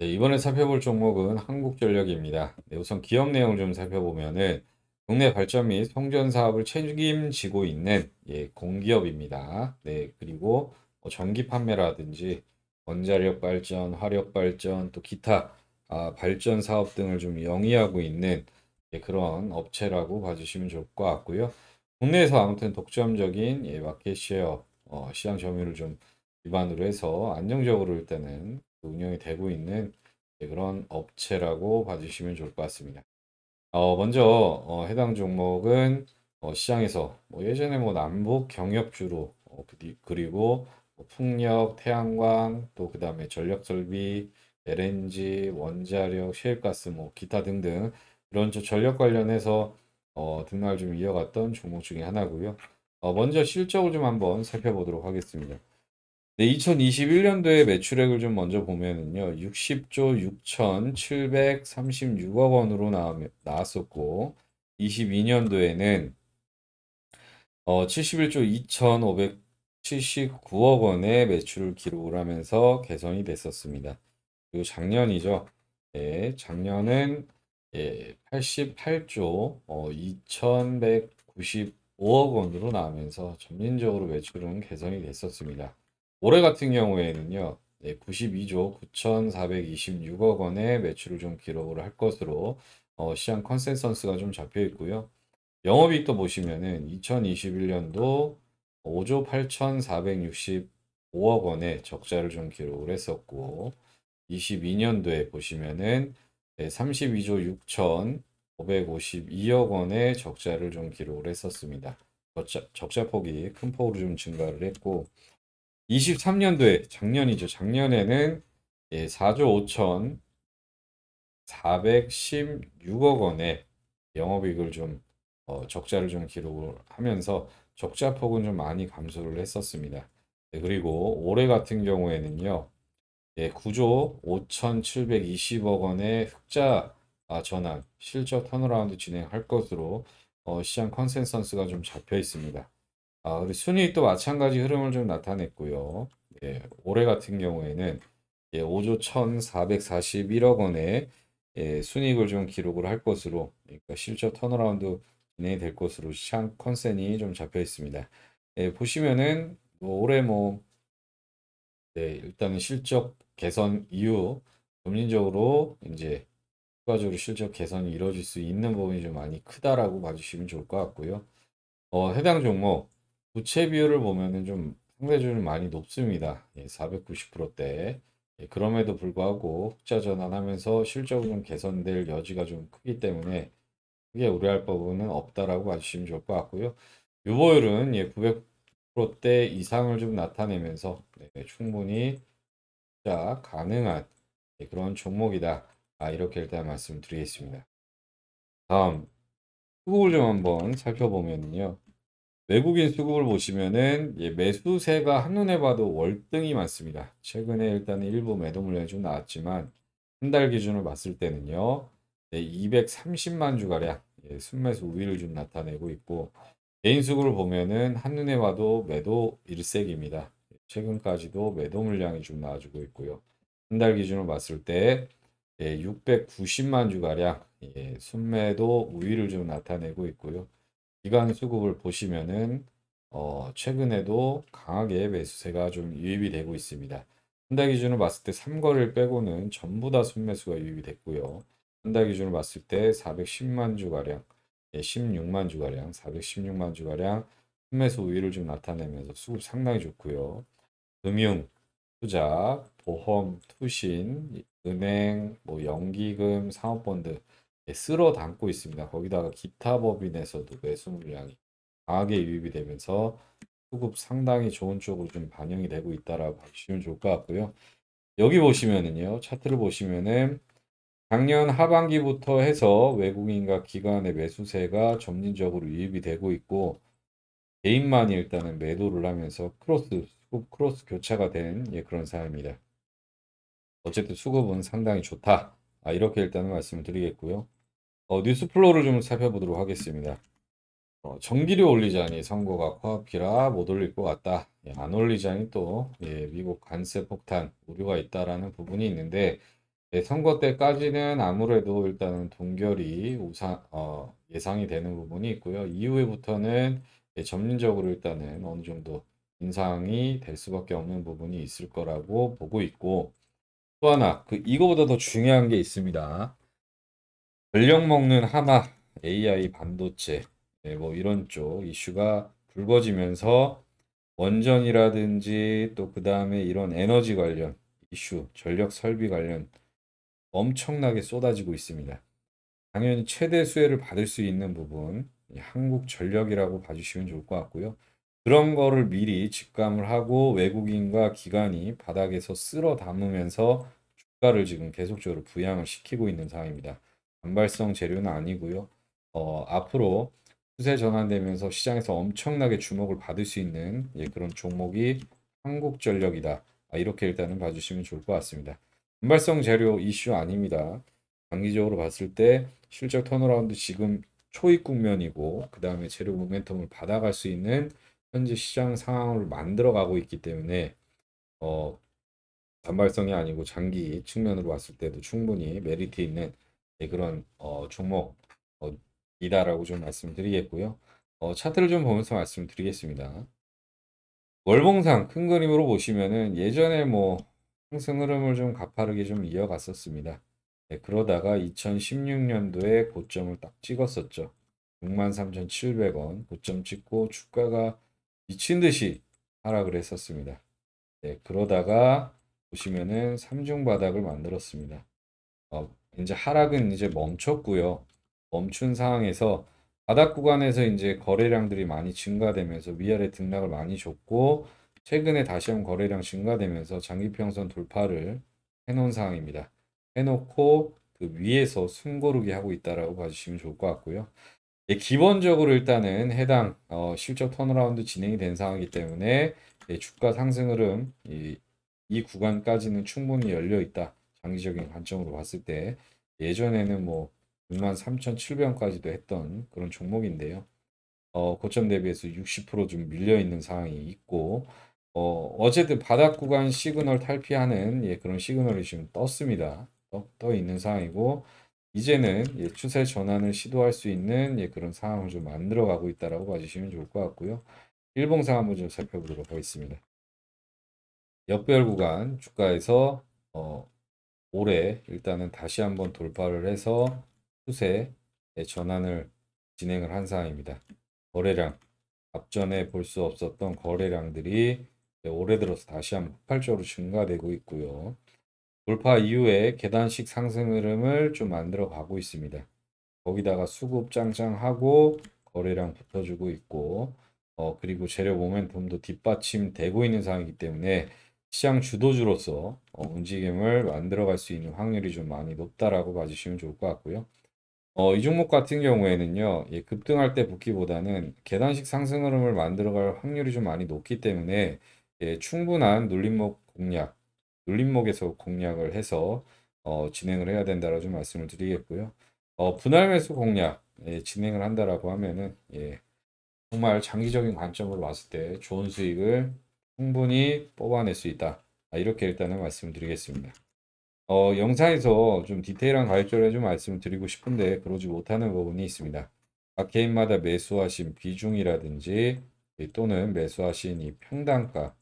네, 이번에 살펴볼 종목은 한국전력입니다. 네, 우선 기업 내용 좀 살펴보면은 국내 발전 및 송전 사업을 책임지고 있는 예, 공기업입니다. 네, 그리고 뭐 전기 판매라든지 원자력 발전, 화력 발전, 또 기타 아, 발전 사업 등을 좀 영위하고 있는 예, 그런 업체라고 봐주시면 좋을 것 같고요. 국내에서 아무튼 독점적인 예, 마켓 쉐어 어, 시장 점유율을 좀 기반으로 해서 안정적으로 일단은 운영이 되고 있는 그런 업체라고 봐주시면 좋을 것 같습니다. 어, 먼저 어, 해당 종목은 어, 시장에서 뭐 예전에 뭐 남북 경협주로 어, 그리고 뭐 풍력, 태양광, 또그 다음에 전력설비, LNG, 원자력, 셰일가스, 뭐 기타 등등 이런 전력 관련해서 어, 등락을 좀 이어갔던 종목 중에 하나고요. 어, 먼저 실적을 좀 한번 살펴보도록 하겠습니다. 네, 2 0 2 1년도에 매출액을 좀 먼저 보면은요, 60조 6,736억 원으로 나, 왔었고 22년도에는 어, 71조 2,579억 원의 매출을 기록을 하면서 개선이 됐었습니다. 그리고 작년이죠. 예, 작년은 예, 88조 어, 2,195억 원으로 나오면서 점진적으로 매출은 개선이 됐었습니다. 올해 같은 경우에는요. 네, 92조 9,426억 원의 매출을 좀 기록을 할 것으로 어, 시장 컨센서스가 좀 잡혀 있고요. 영업이익도 보시면은 2021년도 5조 8,465억 원의 적자를 좀 기록을 했었고 22년도에 보시면은 32조 6,552억 원의 적자를 좀 기록을 했었습니다. 적자, 적자폭이 큰 폭으로 좀 증가를 했고 23년도에 작년이죠. 작년에는 예, 4조 5천 416억 원의 영업이익을 좀 어, 적자를 좀 기록을 하면서 적자 폭은 좀 많이 감소를 했었습니다. 네, 그리고 올해 같은 경우에는요. 예, 9조 5,720억 원의 흑자 아, 전환, 실적 턴어라운드 진행할 것으로 어, 시장 컨센서스가 좀 잡혀 있습니다. 아, 우리 순이익도 마찬가지 흐름을 좀 나타냈고요. 예, 올해 같은 경우에는 예, 5조 1,441억 원의 예, 순이익을 좀 기록을 할 것으로 그러니까 실적 턴어라운드 진행이 될 것으로 시장 컨센이 좀 잡혀 있습니다. 예, 보시면은 뭐 올해 뭐 네, 일단은 실적 개선 이후 점진적으로 이제 추가적으로 실적 개선이 이루어질 수 있는 부분이 좀 많이 크다라고 봐주시면 좋을 것 같고요. 어, 해당 종목 부채 비율을 보면은 좀 상대적으로 많이 높습니다. 예, 490%대. 예, 그럼에도 불구하고 흑자 전환하면서 실적은 좀 개선될 여지가 좀 크기 때문에 크게 우려할 부분은 없다라고 봐주시면 좋을 것 같고요. 유보율은 예, 900%대 이상을 좀 나타내면서 네, 충분히 자 가능한 예, 그런 종목이다. 아, 이렇게 일단 말씀드리겠습니다. 다음 후급을좀 한번 살펴보면요. 외국인 수급을 보시면은 예, 매수세가 한눈에 봐도 월등히 많습니다. 최근에 일단은 일부 매도 물량이 좀 나왔지만 한 달 기준으로 봤을 때는요. 예, 230만 주가량 예, 순매수 우위를 좀 나타내고 있고 개인 수급을 보면은 한눈에 봐도 매도 일색입니다. 최근까지도 매도 물량이 좀 나와주고 있고요. 한 달 기준으로 봤을 때 예, 690만 주가량 예, 순매도 우위를 좀 나타내고 있고요. 기간 수급을 보시면은 어, 최근에도 강하게 매수세가 좀 유입이 되고 있습니다. 한달 기준으로 봤을 때 3거를 빼고는 전부 다 순매수가 유입이 됐고요. 한달 기준으로 봤을 때 410만 주가량, 예, 16만 주가량, 416만 주가량 순매수 우위를 좀 나타내면서 수급 상당히 좋고요. 금융, 투자, 보험, 투신, 은행, 뭐 연기금, 상업본드 예, 쓸어 담고 있습니다. 거기다가 기타 법인에서도 매수 물량이 강하게 유입이 되면서 수급 상당히 좋은 쪽으로 좀 반영이 되고 있다라고 보시면 좋을 것 같고요. 여기 보시면은요. 차트를 보시면은 작년 하반기부터 해서 외국인과 기관의 매수세가 점진적으로 유입이 되고 있고 개인만이 일단은 매도를 하면서 크로스 수급 크로스 교차가 된 예, 그런 사례입니다. 어쨌든 수급은 상당히 좋다. 아, 이렇게 일단은 말씀을 드리겠고요. 어, 뉴스 플로우를 좀 살펴보도록 하겠습니다. 어, 전기료 올리자니 선거가 코앞이라 못 올릴 것 같다. 예, 안 올리자니 또 예, 미국 관세 폭탄 우려가 있다라는 부분이 있는데 예, 선거 때까지는 아무래도 일단은 동결이 우상, 어, 예상이 되는 부분이 있고요. 이후에부터는 예, 점진적으로 일단은 어느 정도 인상이 될 수밖에 없는 부분이 있을 거라고 보고 있고 또 하나 그 이거보다 더 중요한 게 있습니다. 전력 먹는 하나, AI 반도체, 네, 뭐 이런 쪽 이슈가 불거지면서 원전이라든지 또 그 다음에 이런 에너지 관련 이슈, 전력 설비 관련 엄청나게 쏟아지고 있습니다. 당연히 최대 수혜를 받을 수 있는 부분, 한국 전력이라고 봐주시면 좋을 것 같고요. 그런 거를 미리 직감을 하고 외국인과 기관이 바닥에서 쓸어 담으면서 주가를 지금 계속적으로 부양을 시키고 있는 상황입니다. 단발성 재료는 아니고요. 어, 앞으로 추세 전환되면서 시장에서 엄청나게 주목을 받을 수 있는 예, 그런 종목이 한국전력이다. 아, 이렇게 일단은 봐주시면 좋을 것 같습니다. 단발성 재료 이슈 아닙니다. 장기적으로 봤을 때 실적 턴어라운드 지금 초입 국면이고 그 다음에 재료 모멘텀을 받아갈 수 있는 현재 시장 상황을 만들어가고 있기 때문에 어, 단발성이 아니고 장기 측면으로 봤을 때도 충분히 메리트 있는 네, 그런 어, 종목이다라고 어, 좀 말씀드리겠고요. 어, 차트를 좀 보면서 말씀드리겠습니다. 월봉상 큰 그림으로 보시면은 예전에 뭐 상승 흐름을 좀 가파르게 좀 이어갔었습니다. 네, 그러다가 2016년도에 고점을 딱 찍었었죠. 63,700원 고점 찍고 주가가 미친 듯이 하락을 했었습니다. 네, 그러다가 보시면은 삼중 바닥을 만들었습니다. 어, 이제 하락은 이제 멈췄고요. 멈춘 상황에서 바닥 구간에서 이제 거래량들이 많이 증가되면서 위아래 등락을 많이 줬고 최근에 다시 한번 거래량 증가되면서 장기평선 돌파를 해놓은 상황입니다. 해놓고 그 위에서 숨고르기 하고 있다라고 봐주시면 좋을 것 같고요. 예, 기본적으로 일단은 해당 어, 실적 턴어라운드 진행이 된 상황이기 때문에 예, 주가 상승 흐름 이, 이 구간까지는 충분히 열려 있다. 장기적인 관점으로 봤을 때 예전에는 뭐 63,700원까지도 했던 그런 종목인데요. 어, 고점 대비해서 60%좀 밀려 있는 상황이 있고 어, 어제도 바닥 구간 시그널 탈피하는 예, 그런 시그널이 지금 떴습니다. 떠, 떠 있는 상황이고 이제는 예, 추세 전환을 시도할 수 있는 예, 그런 상황을 좀 만들어 가고 있다라고 봐주시면 좋을 것 같고요. 일봉상 한번 좀 살펴보도록 하겠습니다. 역별 구간 주가에서 어, 올해 일단은 다시 한번 돌파를 해서 추세 네, 전환을 진행을 한 상황입니다. 거래량 앞전에 볼 수 없었던 거래량들이 올해 들어서 다시 한번 폭발적으로 증가되고 있고요. 돌파 이후에 계단식 상승 흐름을 좀 만들어 가고 있습니다. 거기다가 수급짱짱하고 거래량 붙어주고 있고 어, 그리고 재료 모멘텀도 뒷받침되고 있는 상황이기 때문에 시장 주도주로서 어, 움직임을 만들어갈 수 있는 확률이 좀 많이 높다라고 봐주시면 좋을 것 같고요. 어, 이 종목 같은 경우에는요, 예, 급등할 때 붙기보다는 계단식 상승 흐름을 만들어갈 확률이 좀 많이 높기 때문에 예, 충분한 눌림목 공략, 눌림목에서 공략을 해서 어, 진행을 해야 된다라고 좀 말씀을 드리겠고요. 어, 분할 매수 공략 예, 진행을 한다라고 하면은 예, 정말 장기적인 관점으로 봤을 때 좋은 수익을 충분히 뽑아낼 수 있다. 아, 이렇게 일단은 말씀드리겠습니다. 을 어, 영상에서 좀 디테일한 가격조를 좀 말씀드리고 싶은데 그러지 못하는 부분이 있습니다. 각 개인마다 매수하신 비중이라든지 또는 매수하신 이 평단가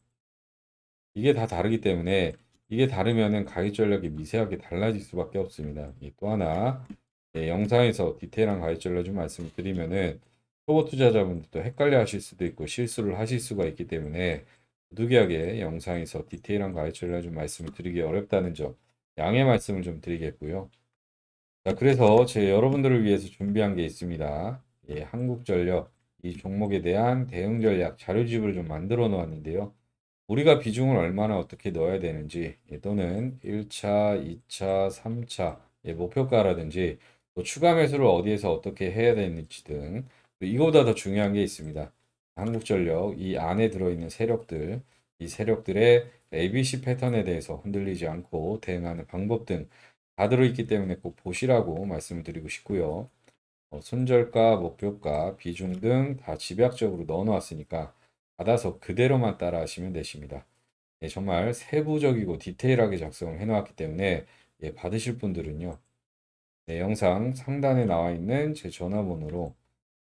이게 다 다르기 때문에 이게 다르면은 가격 전략이 미세하게 달라질 수밖에 없습니다. 또 하나 예, 영상에서 디테일한 가격 전략 좀 말씀드리면은 초보 투자자분들도 헷갈려 하실 수도 있고 실수를 하실 수가 있기 때문에 누득이하게 영상에서 디테일한 가이드를 좀 말씀을 드리기 어렵다는 점 양해 말씀을 좀 드리겠고요. 자, 그래서 제 여러분들을 위해서 준비한 게 있습니다. 예, 한국전력 이 종목에 대한 대응 전략 자료집을 좀 만들어 놓았는데요. 우리가 비중을 얼마나 어떻게 넣어야 되는지 예, 또는 1차, 2차, 3차 예, 목표가라든지 또 추가 매수를 어디에서 어떻게 해야 되는지 등 이거보다 더 중요한 게 있습니다. 한국전력 이 안에 들어있는 세력들 이 세력들의 ABC 패턴에 대해서 흔들리지 않고 대응하는 방법 등 다 들어있기 때문에 꼭 보시라고 말씀을 드리고 싶고요. 어, 손절가, 목표가, 비중 등 다 집약적으로 넣어놨으니까 받아서 그대로만 따라 하시면 되십니다. 예, 정말 세부적이고 디테일하게 작성을 해놓았기 때문에 예, 받으실 분들은요. 네, 영상 상단에 나와 있는 제 전화번호로